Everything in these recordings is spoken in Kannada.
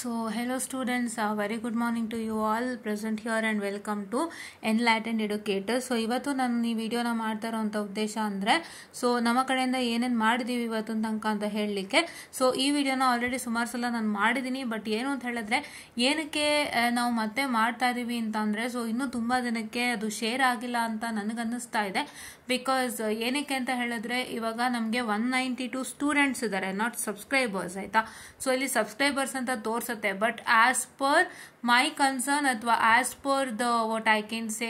So, hello students, uh, very good morning to you all present here and welcome to Enlightened Educators. So ಇವತ್ತು ನಾನು ಈ ವಿಡಿಯೋನ ಮಾಡ್ತಾ ಇರೋವಂಥ ಉದ್ದೇಶ ಅಂದರೆ ಸೊ ನಮ್ಮ ಕಡೆಯಿಂದ ಏನೇನು ಮಾಡಿದ್ದೀವಿ ಇವತ್ತಿನ ತನಕ ಅಂತ ಹೇಳಲಿಕ್ಕೆ ಸೊ ಈ ವಿಡಿಯೋನ ಆಲ್ರೆಡಿ ಸುಮಾರು ಸಲ ನಾನು ಮಾಡಿದ್ದೀನಿ ಬಟ್ ಏನು ಅಂತ ಹೇಳಿದ್ರೆ ಏನಕ್ಕೆ ನಾವು ಮತ್ತೆ ಮಾಡ್ತಾ ಇದ್ದೀವಿ ಅಂತ ಅಂದರೆ ಸೊ ಇನ್ನೂ ತುಂಬ ದಿನಕ್ಕೆ ಅದು ಶೇರ್ ಆಗಿಲ್ಲ ಅಂತ ನನಗನ್ನಿಸ್ತಾ ಇದೆ ಬಿಕಾಸ್ ಏನಕ್ಕೆ ಅಂತ ಹೇಳಿದ್ರೆ ಇವಾಗ ನಮಗೆ ಒನ್ ನೈಂಟಿ ಟು ಸ್ಟೂಡೆಂಟ್ಸ್ ಇದ್ದಾರೆ ನಾಟ್ ಸಬ್ಸ್ಕ್ರೈಬರ್ಸ್ ಆಯಿತಾ ಸೊ ಇಲ್ಲಿ ಸಬ್ಸ್ಕ್ರೈಬರ್ಸ್ ಅಂತ ತೋರಿಸ್ತೀವಿ ಅನ್ಸುತ್ತೆ but as per my concern ಅಥವಾ as per the what I can say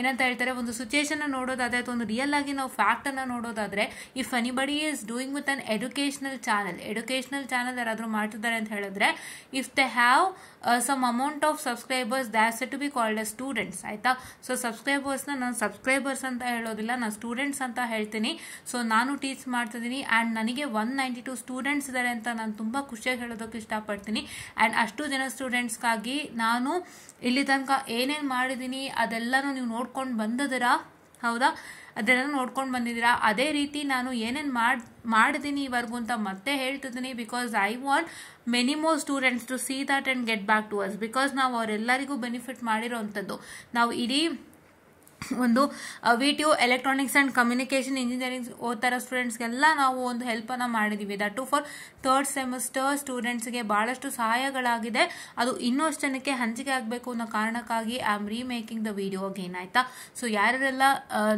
ಏನಂತ ಹೇಳ್ತಾರೆ ಒಂದು ಸಿಚುಯೇಷನ್ನ ನೋಡೋದಾದ್ರೆ ಅಥವಾ ಒಂದು ರಿಯಲ್ ಆಗಿ ನಾವು ಫ್ಯಾಕ್ಟ್ ಫ್ಯಾಕ್ಟನ್ನು ನೋಡೋದಾದರೆ if body is doing with an educational channel educational channel ಯಾರಾದರೂ ಮಾಡ್ತಿದ್ದಾರೆ ಅಂತ ಹೇಳಿದ್ರೆ if they have some amount of subscribers are to be called a students ಆಯಿತಾ ಸೊ ಸಬ್ಸ್ಕ್ರೈಬರ್ಸ್ನ ನಾನು ಸಬ್ಸ್ಕ್ರೈಬರ್ಸ್ ಅಂತ ಹೇಳೋದಿಲ್ಲ ನಾನು ಸ್ಟೂಡೆಂಟ್ಸ್ ಅಂತ ಹೇಳ್ತೀನಿ ಸೊ ನಾನು ಟೀಚ್ ಮಾಡ್ತಿದ್ದೀನಿ ಆ್ಯಂಡ್ ನನಗೆ ಒನ್ ನೈಂಟಿ ಟು ಸ್ಟೂಡೆಂಟ್ಸ್ ಇದ್ದಾರೆ ಅಂತ ನಾನು ತುಂಬ ಖುಷಿಯಾಗಿ ಹೇಳೋದಕ್ಕೆ ಇಷ್ಟಪಡ್ತೀನಿ ಆ್ಯಂಡ್ ಅಷ್ಟು ಜನ ಸ್ಟೂಡೆಂಟ್ಸ್ಗಾಗಿ ನಾನು ಇಲ್ಲಿ ತನಕ ಏನೇನು ಮಾಡಿದ್ದೀನಿ ಅದೆಲ್ಲನೂ ನೀವು ನೋಡ್ಕೊಂಡು ಬಂದದರ ಹೌದಾ ಅದೆಲ್ಲ ನೋಡ್ಕೊಂಡು ಬಂದಿದ್ದೀರಾ ಅದೇ ರೀತಿ ನಾನು ಏನೇನು ಮಾಡಿ ಮಾಡಿದ್ದೀನಿ ಇವರೆಗೂ ಅಂತ ಮತ್ತೆ ಹೇಳ್ತಿದ್ದೀನಿ because I want many more students to see that and get back to us because ನಾವು ಅವರೆಲ್ಲರಿಗೂ ಬೆನಿಫಿಟ್ ಮಾಡಿರೋವಂಥದ್ದು ನಾವು ಇಡೀ ಒಂದು V T electronics and communication engineering ಓದ್ತಾರ ಸ್ಟೂಡೆಂಟ್ಸ್ಗೆಲ್ಲ ನಾವು ಒಂದು ಹೆಲ್ಪನ್ನು ಮಾಡಿದ್ದೀವಿ ಟು ಫಾರ್ ತರ್ಡ್ ಸೆಮಿಸ್ಟರ್ ಸ್ಟೂಡೆಂಟ್ಸ್ಗೆ ಭಾಳಷ್ಟು ಸಹಾಯಗಳಾಗಿದೆ ಅದು ಇನ್ನಷ್ಟು ಜನಕ್ಕೆ ಹಂಚಿಕೆ ಆಗಬೇಕು ಅನ್ನೋ ಕಾರಣಕ್ಕಾಗಿ I am remaking the video again ಆಯಿತಾ ಸೊ ಯಾರೆಲ್ಲ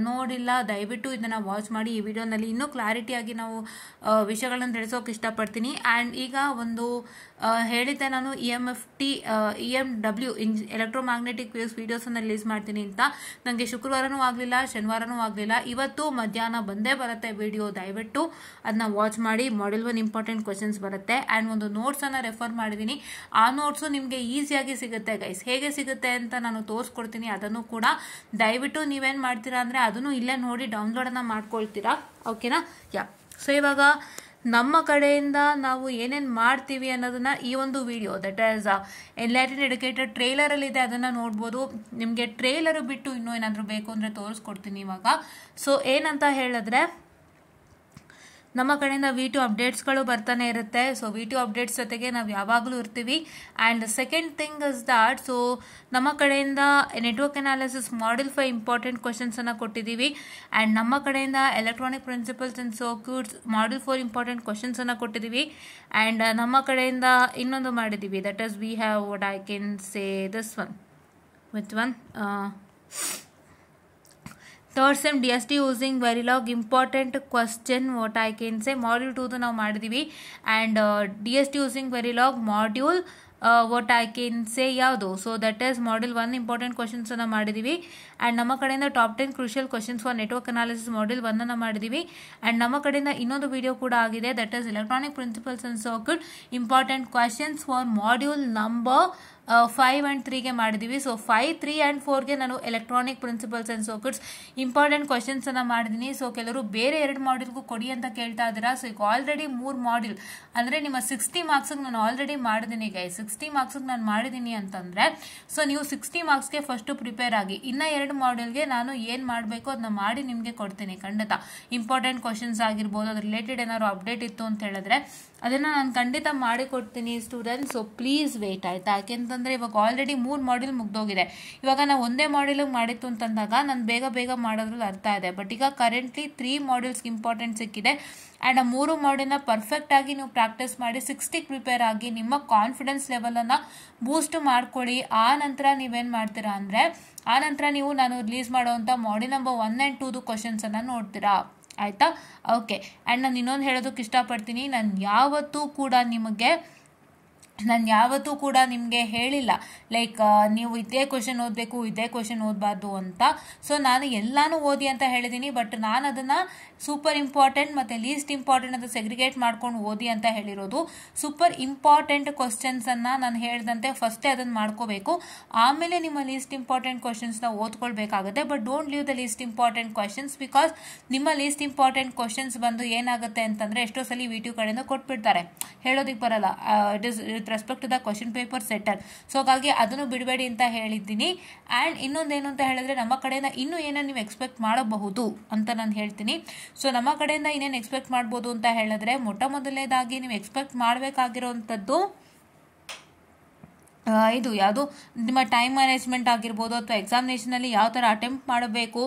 ನೋಡಿಲ್ಲ ದಯವಿಟ್ಟು ಇದನ್ನು ವಾಚ್ ಮಾಡಿ ಈ ವಿಡಿಯೋನಲ್ಲಿ ಇನ್ನೂ ಕ್ಲಾರಿಟಿಯಾಗಿ ನಾವು ವಿಷಯಗಳನ್ನು ತಿಳಿಸೋಕೆ ಇಷ್ಟಪಡ್ತೀನಿ ಆ್ಯಂಡ್ ಈಗ ಒಂದು ಹೇಳಿದ್ದೆ ನಾನು E M F T E M W ಇಂಜ್ ಎಲೆಕ್ಟ್ರೋಮ್ಯಾಗ್ನೆಟಿಕ್ ವೇವ್ಸ್ ವಿಡಿಯೋಸನ್ನು ರಿಲೀಸ್ ಮಾಡ್ತೀನಿ ಅಂತ ನನಗೆ ಶುಕ್ರವಾರನೂ ಆಗಲಿಲ್ಲ ಶನಿವಾರನೂ ಆಗಲಿಲ್ಲ ಇವತ್ತು ಮಧ್ಯಾಹ್ನ ಬಂದೇ ಬರುತ್ತೆ ವಿಡಿಯೋ ದಯವಿಟ್ಟು ಅದನ್ನ ವಾಚ್ ಮಾಡಿ ಮಾಡಲ್ ಒನ್ ಇಂಪಾರ್ಟೆಂಟ್ ಕ್ವಶನ್ಸ್ ಬರುತ್ತೆ ಆ್ಯಂಡ್ ಒಂದು ನೋಟ್ಸನ್ನು ರೆಫರ್ ಮಾಡಿದ್ದೀನಿ ಆ ನೋಟ್ಸು ನಿಮಗೆ ಈಸಿಯಾಗಿ ಸಿಗುತ್ತೆ ಗೈಸ್ ಹೇಗೆ ಸಿಗುತ್ತೆ ಅಂತ ನಾನು ತೋರಿಸ್ಕೊಡ್ತೀನಿ ಅದನ್ನು ಕೂಡ ದಯವಿಟ್ಟು ನೀವೇನು ಮಾಡ್ತೀರಾ ಅಂದರೆ ಅದನ್ನು ಇಲ್ಲೇ ನೋಡಿ ಡೌನ್ಲೋಡನ್ನು ಮಾಡ್ಕೊಳ್ತೀರಾ ಓಕೆನಾ ಯಾ ಸೊ ಇವಾಗ ನಮ್ಮ ಕಡೆಯಿಂದ ನಾವು ಏನೇನು ಮಾಡ್ತೀವಿ ಅನ್ನೋದನ್ನ ಈ ಒಂದು video that as Enlightened Educated ಟ್ರೇಲರಲ್ಲಿದೆ ಅದನ್ನು ನೋಡ್ಬೋದು ನಿಮಗೆ ಟ್ರೇಲರ್ ಬಿಟ್ಟು ಇನ್ನೂ ಏನಾದರೂ ಬೇಕು ಅಂದರೆ ತೋರಿಸ್ಕೊಡ್ತೀನಿ ಇವಾಗ ಸೊ ಏನಂತ ಹೇಳಿದ್ರೆ ನಮ್ಮ ಕಡೆಯಿಂದ ವಿ ಟು ಅಪ್ಡೇಟ್ಸ್ಗಳು ಬರ್ತಾನೆ ಇರುತ್ತೆ ಸೊ ವಿ ಟು ಅಪ್ಡೇಟ್ಸ್ ಜೊತೆಗೆ ನಾವು ಯಾವಾಗಲೂ ಇರ್ತೀವಿ and second thing is that so ನಮ್ಮ ಕಡೆಯಿಂದ network analysis module five important ಕ್ವಶನ್ಸನ್ನು ಕೊಟ್ಟಿದ್ದೀವಿ ಆ್ಯಂಡ್ ನಮ್ಮ ಕಡೆಯಿಂದ ಎಲೆಕ್ಟ್ರಾನಿಕ್ ಪ್ರಿನ್ಸಿಪಲ್ಸ್ ಸೋ ಕ್ಯೂಡ್ಸ್ ಮಾಡಲ್ ಫೋರ್ ಇಂಪಾರ್ಟೆಂಟ್ ಕ್ವಶನ್ಸನ್ನು ಕೊಟ್ಟಿದ್ದೀವಿ ಆ್ಯಂಡ್ ನಮ್ಮ ಕಡೆಯಿಂದ ಇನ್ನೊಂದು ಮಾಡಿದ್ದೀವಿ that is we have what I can say this one with one third sem D S T using very Verilog important question what I can say module two ನಾವು ಮಾಡಿದ್ದೀವಿ and D S T using very Verilog module what I can say ಯಾವುದು so that is module one important ಕ್ವಶನ್ಸನ್ನು ಮಾಡಿದ್ದೀವಿ ಆ್ಯಂಡ್ ನಮ್ಮ ಕಡೆಯಿಂದ top ten crucial questions for network analysis module ಒಂದನ್ನು ಮಾಡಿದ್ದೀವಿ ಆ್ಯಂಡ್ ನಮ್ಮ ಕಡೆಯಿಂದ ಇನ್ನೊಂದು ವಿಡಿಯೋ ಕೂಡ ಆಗಿದೆ that is electronic principles and circuit important questions for module number five and ತ್ರೀಗೆ ಮಾಡಿದ್ದೀವಿ ಸೊ ಫೈವ್ ತ್ರೀ ಆ್ಯಂಡ್ ಫೋರ್ಗೆ ನಾನು electronic principles and sockets important ಕ್ವಶನ್ಸನ್ನು ಮಾಡಿದ್ದೀನಿ ಸೊ ಕೆಲವರು ಬೇರೆ ಎರಡು ಮಾಡ್ಯೂಲ್ಗೂ ಕೊಡಿ ಅಂತ ಕೇಳ್ತಾ ಇದ್ದೀರಾ ಸೊ ಈಗ ಆಲ್ರೆಡಿ ಮೂರು ಮಾಡ್ಯೂಲ್ ಅಂದರೆ ನಿಮ್ಮ ಸಿಕ್ಸ್ಟಿ ಮಾರ್ಕ್ಸಿಗೆ ನಾನು ಆಲ್ರೆಡಿ ಮಾಡಿದ್ದೀನಿ ಗೈ ಸಿಕ್ಸ್ಟಿ ಮಾರ್ಕ್ಸಿಗೆ ನಾನು ಮಾಡಿದ್ದೀನಿ ಅಂತಂದರೆ ಸೊ ನೀವು ಸಿಕ್ಸ್ಟಿ ಮಾರ್ಕ್ಸ್ಗೆ ಫಸ್ಟು ಪ್ರಿಪೇರ್ ಆಗಿ ಇನ್ನೂ ಎರಡು ಮಾಡ್ಯೂಲ್ಗೆ ನಾನು ಏನು ಮಾಡಬೇಕು ಅದನ್ನ ಮಾಡಿ ನಿಮಗೆ ಕೊಡ್ತೀನಿ ಖಂಡಿತ ಇಂಪಾರ್ಟೆಂಟ್ ಕ್ವಶನ್ಸ್ ಆಗಿರ್ಬೋದು ಅದ್ರ ರಿಲೇಟೆಡ್ ಏನಾದ್ರು ಅಪ್ಡೇಟ್ ಇತ್ತು ಅಂತ ಹೇಳಿದ್ರೆ ಅದನ್ನು ನಾನು ಖಂಡಿತ ಮಾಡಿಕೊಡ್ತೀನಿ ಸ್ಟೂಡೆಂಟ್ಸ್ ಸೊ ಪ್ಲೀಸ್ ವೇಟ್ ಆಯಿತಾ ಯಾಕೆಂತ ಅಂತಂದರೆ ಇವಾಗ ಆಲ್ರೆಡಿ ಮೂರು ಮಾಡ್ಯೂಲ್ ಮುಗ್ದೋಗಿದೆ ಇವಾಗ ನಾವು ಒಂದೇ ಮಾಡೆಲಿಗೆ ಮಾಡಿತ್ತು ಅಂತಂದಾಗ ನಾನು ಬೇಗ ಬೇಗ ಮಾಡೋದ್ರಲ್ಲಿ ಅರ್ಥ ಇದೆ ಬಟ್ ಈಗ ಕರೆಂಟ್ಲಿ ತ್ರೀ ಮಾಡ್ಯೂಲ್ಸ್ಗೆ ಇಂಪಾರ್ಟೆಂಟ್ ಸಿಕ್ಕಿದೆ ಆ್ಯಂಡ್ ಆ ಮೂರು ಮಾಡ್ಯೂಲ್ನ ಪರ್ಫೆಕ್ಟಾಗಿ ನೀವು ಪ್ರಾಕ್ಟೀಸ್ ಮಾಡಿ ಸಿಕ್ಸ್ಟಿಗೆ ಪ್ರಿಪೇರ್ ಆಗಿ ನಿಮ್ಮ ಕಾನ್ಫಿಡೆನ್ಸ್ ಲೆವೆಲನ್ನು ಬೂಸ್ಟ್ ಮಾಡ್ಕೊಳ್ಳಿ ಆ ನಂತರ ನೀವೇನು ಮಾಡ್ತೀರಾ ಅಂದರೆ ಆ ನಂತರ ನೀವು ನಾನು ರಿಲೀಸ್ ಮಾಡುವಂಥ module number one and two ಕ್ವಶನ್ಸನ್ನು ನೋಡ್ತೀರಾ ಆಯಿತಾ ಓಕೆ ಆ್ಯಂಡ್ ನಾನು ಇನ್ನೊಂದು ಹೇಳೋದಕ್ಕೆ ಇಷ್ಟಪಡ್ತೀನಿ ನಾನು ಯಾವತ್ತೂ ಕೂಡ ನಿಮಗೆ ನಾನು ಯಾವತ್ತೂ ಕೂಡ ನಿಮಗೆ ಹೇಳಿಲ್ಲ ಲೈಕ್ ನೀವು ಇದೇ ಕ್ವಶನ್ ಓದಬೇಕು ಇದೇ ಕ್ವಶನ್ ಓದಬಾರ್ದು ಅಂತ ಸೊ ನಾನು ಎಲ್ಲಾನು ಓದಿ ಅಂತ ಹೇಳಿದ್ದೀನಿ ಬಟ್ ನಾನು ಅದನ್ನು ಸೂಪರ್ ಇಂಪಾರ್ಟೆಂಟ್ ಮತ್ತು ಲೀಸ್ಟ್ ಇಂಪಾರ್ಟೆಂಟ್ ಅಂತ ಸೆಗ್ರಿಗೇಟ್ ಮಾಡ್ಕೊಂಡು ಓದಿ ಅಂತ ಹೇಳಿರೋದು ಸೂಪರ್ ಇಂಪಾರ್ಟೆಂಟ್ ಕ್ವಶನ್ಸನ್ನು ನಾನು ಹೇಳಿದಂತೆ ಫಸ್ಟೇ ಅದನ್ನು ಮಾಡ್ಕೋಬೇಕು ಆಮೇಲೆ ನಿಮ್ಮ ಲೀಸ್ಟ್ ಇಂಪಾರ್ಟೆಂಟ್ ಕ್ವಶನ್ಸ್ನ ಓದ್ಕೊಳ್ಬೇಕಾಗುತ್ತೆ but don't leave the least important questions because ನಿಮ್ಮ ಲೀಸ್ಟ್ ಇಂಪಾರ್ಟೆಂಟ್ ಕ್ವಶನ್ಸ್ ಬಂದು ಏನಾಗುತ್ತೆ ಅಂತಂದರೆ ಎಷ್ಟೋ ಸಲ ವಿಡಿಯೋ ಕಡೆಯಿಂದ ಕೊಟ್ಬಿಡ್ತಾರೆ ಹೇಳೋದಕ್ಕೆ ಬರಲ್ಲ it is with respect to the question paper setter so ಹಾಗಾಗಿ ಅದನ್ನು ಬಿಡಬೇಡಿ ಅಂತ ಹೇಳಿದ್ದೀನಿ ಆ್ಯಂಡ್ ಇನ್ನೊಂದೇನು ಅಂತ ಹೇಳಿದ್ರೆ ನಮ್ಮ ಕಡೆಯಿಂದ ಇನ್ನೂ ಏನೋ ನೀವು ಎಕ್ಸ್ಪೆಕ್ಟ್ ಮಾಡಬಹುದು ಅಂತ ನಾನು ಹೇಳ್ತೀನಿ ಸೊ ನಮ್ಮ ಕಡೆಯಿಂದ ಇನ್ನೇನು ಎಕ್ಸ್ಪೆಕ್ಟ್ ಮಾಡ್ಬೋದು ಅಂತ ಹೇಳಿದ್ರೆ ಮೊಟ್ಟ ಮೊದಲನೇದಾಗಿ ನೀವು ಎಕ್ಸ್ಪೆಕ್ಟ್ ಮಾಡಬೇಕಾಗಿರೋವಂಥದ್ದು ಇದು ಯಾವುದು ನಿಮ್ಮ ಟೈಮ್ ಮ್ಯಾನೇಜ್ಮೆಂಟ್ ಆಗಿರ್ಬೋದು ಅಥವಾ ಎಕ್ಸಾಮಿನೇಷನಲ್ಲಿ ಯಾವ ಥರ ಅಟೆಂಪ್ಟ್ ಮಾಡಬೇಕು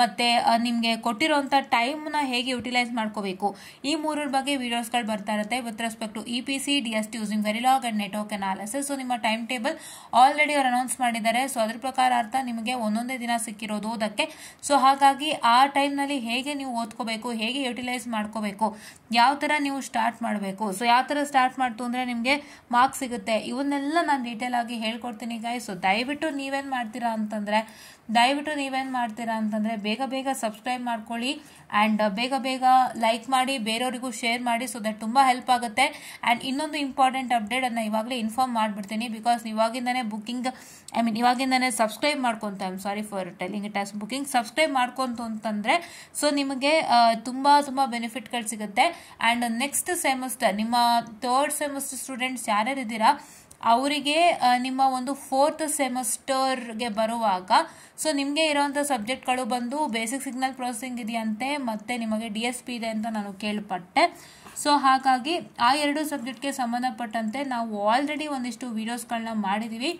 ಮತ್ತು ನಿಮಗೆ ಕೊಟ್ಟಿರೋಂಥ ಟೈಮ್ನ ಹೇಗೆ ಯುಟಿಲೈಸ್ ಮಾಡ್ಕೋಬೇಕು ಈ ಮೂರರ ಬಗ್ಗೆ ವೀಡಿಯೋಸ್ಗಳು ಬರ್ತಾ ಇರುತ್ತೆ with respect to E P C D S T using Verilog and network analysis so ನಿಮ್ಮ ಟೈಮ್ ಟೇಬಲ್ ಆಲ್ರೆಡಿ ಅವ್ರು ಅನೌನ್ಸ್ ಮಾಡಿದ್ದಾರೆ ಸೊ ಅದ್ರ ಪ್ರಕಾರ ಅರ್ಥ ನಿಮಗೆ ಒಂದೊಂದೇ ದಿನ ಸಿಕ್ಕಿರೋದು ಅದಕ್ಕೆ ಸೊ ಹಾಗಾಗಿ ಆ ಟೈಮ್ನಲ್ಲಿ ಹೇಗೆ ನೀವು ಓದ್ಕೋಬೇಕು ಹೇಗೆ ಯುಟಿಲೈಸ್ ಮಾಡ್ಕೋಬೇಕು ಯಾವ ಥರ ನೀವು ಸ್ಟಾರ್ಟ್ ಮಾಡಬೇಕು ಸೊ ಯಾವ ಥರ ಸ್ಟಾರ್ಟ್ ಮಾಡ್ತು ಅಂದರೆ ನಿಮಗೆ ಮಾರ್ಕ್ಸ್ ಸಿಗುತ್ತೆ ಇವನ್ನೆಲ್ಲ ನಾನು ಡೀಟೇಲ್ ಆಗಿ ಹೇಳ್ಕೊಡ್ತೀನಿ ಗಾಯ್ ಸೊ ದಯವಿಟ್ಟು ನೀವೇನು ಮಾಡ್ತೀರಾ ಅಂತಂದರೆ ದಯವಿಟ್ಟು ನೀವೇನು ಮಾಡ್ತೀರಾ ಅಂತಂದರೆ ಬೇಗ ಬೇಗ ಸಬ್ಸ್ಕ್ರೈಬ್ ಮಾಡ್ಕೊಳ್ಳಿ ಆ್ಯಂಡ್ ಬೇಗ ಬೇಗ ಲೈಕ್ ಮಾಡಿ ಬೇರೆಯವರಿಗೂ ಶೇರ್ ಮಾಡಿ ಸೊ ದಟ್ ತುಂಬ ಹೆಲ್ಪ್ ಆಗುತ್ತೆ ಆ್ಯಂಡ್ ಇನ್ನೊಂದು ಇಂಪಾರ್ಟೆಂಟ್ ಅಪ್ಡೇಟನ್ನು ಇವಾಗಲೇ ಇನ್ಫಾರ್ಮ್ ಮಾಡಿಬಿಡ್ತೀನಿ ಬಿಕಾಸ್ ಇವಾಗಿಂದನೇ ಬುಕ್ಕಿಂಗ್ ಐ ಮೀನ್ ಇವಾಗಿಂದನೇ ಸಬ್ಸ್ಕ್ರೈಬ್ ಮಾಡ್ಕೊತ am sorry for telling it as booking subscribe ಮಾಡ್ಕೊತು ಅಂತಂದರೆ ಸೊ ನಿಮಗೆ ತುಂಬ ತುಂಬ ಬೆನಿಫಿಟ್ಗಳು ಸಿಗುತ್ತೆ ಆ್ಯಂಡ್ ನೆಕ್ಸ್ಟ್ ಸೆಮಿಸ್ಟರ್ ನಿಮ್ಮ ಥರ್ಡ್ ಸೆಮಿಸ್ಟರ್ ಸ್ಟೂಡೆಂಟ್ಸ್ ಯಾರ್ಯಾರು ಇದ್ದೀರಾ ಅವರಿಗೆ ನಿಮ್ಮ ಒಂದು ಫೋರ್ತ್ ಸೆಮಿಸ್ಟರ್ಗೆ ಬರುವಾಗ ಸೊ ನಿಮಗೆ ಇರೋವಂಥ ಸಬ್ಜೆಕ್ಟ್ಗಳು ಬಂದು ಬೇಸಿಕ್ ಸಿಗ್ನಲ್ ಪ್ರೊಸೆಸಿಂಗ್ ಇದೆಯಂತೆ ಮತ್ತು ನಿಮಗೆ ಡಿ ಎಸ್ ಪಿ ಇದೆ ಅಂತ ನಾನು ಕೇಳ್ಪಟ್ಟೆ ಸೊ ಹಾಗಾಗಿ ಆ ಎರಡು ಸಬ್ಜೆಕ್ಟ್ಗೆ ಸಂಬಂಧಪಟ್ಟಂತೆ ನಾವು ಆಲ್ರೆಡಿ ಒಂದಿಷ್ಟು ವೀಡಿಯೋಸ್ಗಳನ್ನ ಮಾಡಿದ್ದೀವಿ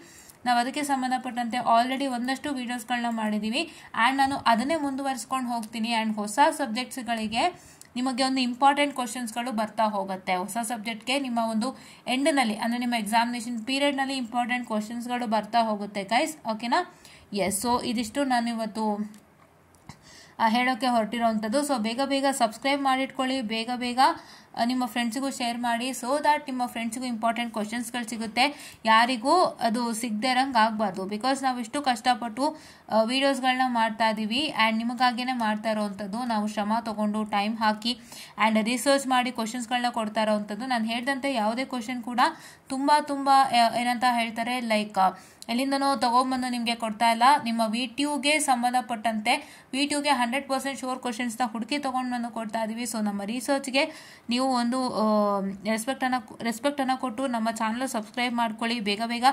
ನಾವು ಅದಕ್ಕೆ ಸಂಬಂಧಪಟ್ಟಂತೆ ಆಲ್ರೆಡಿ ಒಂದಷ್ಟು ವೀಡಿಯೋಸ್ಗಳನ್ನ ಮಾಡಿದ್ದೀವಿ ಆ್ಯಂಡ್ ನಾನು ಅದನ್ನೇ ಮುಂದುವರಿಸ್ಕೊಂಡು ಹೋಗ್ತೀನಿ ಆ್ಯಂಡ್ ಹೊಸ ಸಬ್ಜೆಕ್ಟ್ಸ್ಗಳಿಗೆ ನಿಮಗೆ ಒಂದು ಇಂಪಾರ್ಟೆಂಟ್ ಕ್ವಶನ್ಸ್ಗಳು ಬರ್ತಾ ಹೋಗುತ್ತೆ ಹೊಸ ಸಬ್ಜೆಕ್ಟ್ಗೆ ನಿಮ್ಮ ಒಂದು ಎಂಡ್ನಲ್ಲಿ ಅಂದರೆ ನಿಮ್ಮ ಎಕ್ಸಾಮಿನೇಷನ್ ಪೀರಿಯಡ್ನಲ್ಲಿ ಇಂಪಾರ್ಟೆಂಟ್ ಕ್ವಶನ್ಸ್ಗಳು ಬರ್ತಾ ಹೋಗುತ್ತೆ ಗೈಸ್ ಓಕೆನಾ ಎಸ್ ಸೊ ಇದಿಷ್ಟು ನಾನು ಇವತ್ತು ಹೇಳೋಕ್ಕೆ ಹೊರಟಿರೋವಂಥದ್ದು ಸೊ ಬೇಗ ಬೇಗ ಸಬ್ಸ್ಕ್ರೈಬ್ ಮಾಡಿಟ್ಕೊಳ್ಳಿ ಬೇಗ ಬೇಗ ನಿಮ್ಮ ಫ್ರೆಂಡ್ಸಿಗೂ ಶೇರ್ ಮಾಡಿ ಸೊ ದ್ಯಾಟ್ ನಿಮ್ಮ ಫ್ರೆಂಡ್ಸಿಗೂ ಇಂಪಾರ್ಟೆಂಟ್ ಕ್ವಶನ್ಸ್ಗಳು ಸಿಗುತ್ತೆ ಯಾರಿಗೂ ಅದು ಸಿಗದೆ ಇರಂಗೆ ಆಗಬಾರ್ದು ಬಿಕಾಸ್ ನಾವು ಇಷ್ಟು ಕಷ್ಟಪಟ್ಟು ವೀಡಿಯೋಸ್ಗಳನ್ನ ಮಾಡ್ತಾ ಇದ್ದೀವಿ ಆ್ಯಂಡ್ ನಿಮಗಾಗಿಯೇ ಮಾಡ್ತಾ ಇರೋವಂಥದ್ದು ನಾವು ಶ್ರಮ ತೊಗೊಂಡು ಟೈಮ್ ಹಾಕಿ ಆ್ಯಂಡ್ ರಿಸರ್ಚ್ ಮಾಡಿ ಕ್ವಶನ್ಸ್ಗಳನ್ನ ಕೊಡ್ತಾ ಇರೋವಂಥದ್ದು ನಾನು ಹೇಳಿದಂತೆ ಯಾವುದೇ ಕ್ವಶನ್ ಕೂಡ ತುಂಬ ತುಂಬ ಏನಂತ ಹೇಳ್ತಾರೆ ಲೈಕ್ ಎಲ್ಲಿಂದನೋ ತಗೊಂಬಂದು ನಿಮಗೆ ಕೊಡ್ತಾ ಇಲ್ಲ ನಿಮ್ಮ ವಿ ಟ್ಯೂಗೆ ಸಂಬಂಧಪಟ್ಟಂತೆ ವಿ ಟ್ಯೂಗೆ ಹಂಡ್ರೆಡ್ ಪರ್ಸೆಂಟ್ ಶೋರ್ ಕ್ವಶನ್ಸ್ನ ಹುಡುಕಿ ತೊಗೊಂಡು ಕೊಡ್ತಾ ಇದ್ದೀವಿ ಸೊ ನಮ್ಮ ರಿಸರ್ಚ್ಗೆ ನೀವು ಒಂದು ರೆಸ್ಪೆಕ್ಟನ್ನು ರೆಸ್ಪೆಕ್ಟನ್ನು ಕೊಟ್ಟು ನಮ್ಮ ಚಾನಲ್ ಸಬ್ಸ್ಕ್ರೈಬ್ ಮಾಡ್ಕೊಳ್ಳಿ ಬೇಗ ಬೇಗ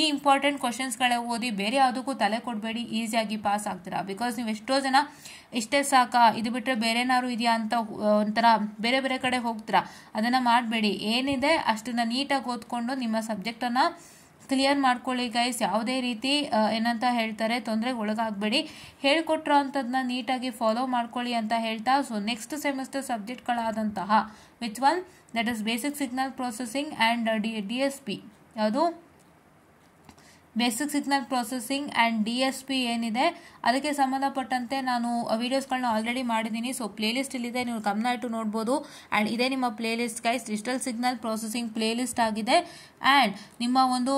ಈ ಇಂಪಾರ್ಟೆಂಟ್ ಕ್ವಶನ್ಸ್ಗಳೇ ಓದಿ ಬೇರೆ ಯಾವುದಕ್ಕೂ ತಲೆ ಕೊಡಬೇಡಿ ಈಸಿಯಾಗಿ ಪಾಸ್ ಆಗ್ತೀರಾ ಬಿಕಾಸ್ ನೀವು ಎಷ್ಟೋ ಜನ ಇಷ್ಟೇ ಸಾಕಾ ಇದು ಬಿಟ್ಟರೆ ಬೇರೆನಾರು ಇದೆಯಾ ಅಂತ ಒಂಥರ ಬೇರೆ ಬೇರೆ ಕಡೆ ಹೋಗ್ತೀರಾ ಅದನ್ನು ಮಾಡಬೇಡಿ ಏನಿದೆ ಅಷ್ಟನ್ನು ನೀಟಾಗಿ ಓದ್ಕೊಂಡು ನಿಮ್ಮ ಸಬ್ಜೆಕ್ಟನ್ನು ಕ್ಲಿಯರ್ ಮಾಡ್ಕೊಳ್ಳಿ ಗೈಸ್ ಯಾವುದೇ ರೀತಿ ಏನಂತ ಹೇಳ್ತಾರೆ ತೊಂದರೆಗೆ ಒಳಗಾಗಬೇಡಿ ಹೇಳ್ಕೊಟ್ರೋ ಅಂಥದ್ದನ್ನ ನೀಟಾಗಿ ಫಾಲೋ ಮಾಡ್ಕೊಳ್ಳಿ ಅಂತ ಹೇಳ್ತಾ ಸೊ ನೆಕ್ಸ್ಟ್ ಸೆಮಿಸ್ಟರ್ ಸಬ್ಜೆಕ್ಟ್ಗಳಾದಂತಹ which one that is basic signal processing and D D S P ಯಾವುದು basic signal processing and D S P ಏನಿದೆ ಅದಕ್ಕೆ ಸಂಬಂಧಪಟ್ಟಂತೆ ನಾನು ವೀಡಿಯೋಸ್ಗಳನ್ನ ಆಲ್ರೆಡಿ ಮಾಡಿದ್ದೀನಿ ಸೊ ಪ್ಲೇಲಿಸ್ಟ್ ಇಲ್ಲಿದೆ ನೀವು ಗಮನ ಇಟ್ಟು ನೋಡ್ಬೋದು ಆ್ಯಂಡ್ ಇದೇ ನಿಮ್ಮ playlist list guys digital signal processing play list ಆಗಿದೆ ಆ್ಯಂಡ್ ನಿಮ್ಮ ಒಂದು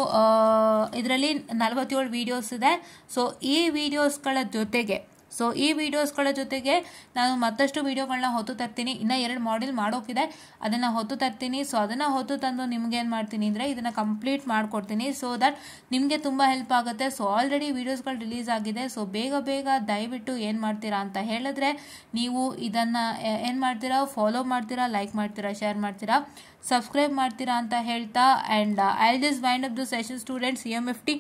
ಇದರಲ್ಲಿ ನಲವತ್ತೇಳು ವೀಡಿಯೋಸ್ ಇದೆ ಸೊ ಈ ವಿಡಿಯೋಸ್ಗಳ ಜೊತೆಗೆ ಸೊ ಈ ವಿಡಿಯೋಸ್ಗಳ ಜೊತೆಗೆ ನಾನು ಮತ್ತಷ್ಟು ವೀಡಿಯೋಗಳನ್ನ ಹೊತ್ತು ತರ್ತೀನಿ ಇನ್ನೂ ಎರಡು ಮಾಡೆಲ್ ಮಾಡೋಕ್ಕಿದೆ ಅದನ್ನು ಹೊತ್ತು ತರ್ತೀನಿ ಸೊ ಅದನ್ನು ಹೊತ್ತು ತಂದು ನಿಮ್ಗೆ ಏನು ಮಾಡ್ತೀನಿ ಅಂದರೆ ಇದನ್ನು ಕಂಪ್ಲೀಟ್ ಮಾಡಿಕೊಡ್ತೀನಿ ಸೊ ದಟ್ ನಿಮಗೆ ತುಂಬ ಹೆಲ್ಪ್ ಆಗುತ್ತೆ ಸೊ ಆಲ್ರೆಡಿ ವೀಡಿಯೋಸ್ಗಳು ರಿಲೀಸ್ ಆಗಿದೆ ಸೊ ಬೇಗ ಬೇಗ ದಯವಿಟ್ಟು ಏನು ಮಾಡ್ತೀರಾ ಅಂತ ಹೇಳಿದ್ರೆ ನೀವು ಇದನ್ನು ಏನು ಮಾಡ್ತೀರಾ ಫಾಲೋ ಮಾಡ್ತೀರಾ ಲೈಕ್ ಮಾಡ್ತೀರಾ ಶೇರ್ ಮಾಡ್ತೀರಾ ಸಬ್ಸ್ಕ್ರೈಬ್ ಮಾಡ್ತೀರಾ ಅಂತ ಹೇಳ್ತಾ and I this wind up the session students M F T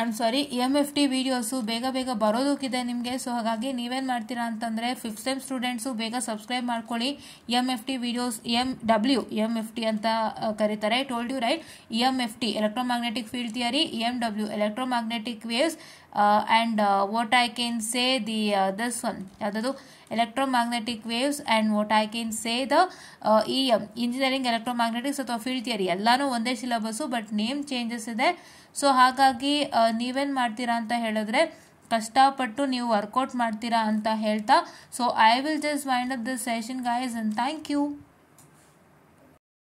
and sorry M F T videos ಬೇಗ ಬೇಗ ಬರೋದಕ್ಕಿದೆ ನಿಮಗೆ ಸೊ ಹಾಗಾಗಿ ನೀವೇನು ಮಾಡ್ತೀರಾ ಅಂತಂದರೆ ಫಿಫ್ತ್ ಸೆಮ್ ಸ್ಟೂಡೆಂಟ್ಸು ಬೇಗ ಸಬ್ಸ್ಕ್ರೈಬ್ ಮಾಡ್ಕೊಳ್ಳಿ M F T videos M W M F T ಅಂತ ಕರೀತಾರೆ told you right M F T electromagnetic field theory M W electromagnetic waves uh, and uh, what I can say the uh, this one ಯಾವುದದು electromagnetic waves and what I can say the uh, EM engineering electromagnetics ಅಥವಾ field theory ಎಲ್ಲಾನು ಒಂದೇ ಸಿಲೆಬಸ್ಸು ಬಟ್ ನೇಮ್ ಚೇಂಜಸ್ ಇದೆ ಸೊ ಹಾಗಾಗಿ ನೀವೇನು ಮಾಡ್ತೀರಾ ಅಂತ ಹೇಳಿದ್ರೆ ಕಷ್ಟಪಟ್ಟು ನೀವು workout ಮಾಡ್ತೀರಾ ಅಂತ ಹೇಳ್ತಾ so I will just wind up this session guys and thank you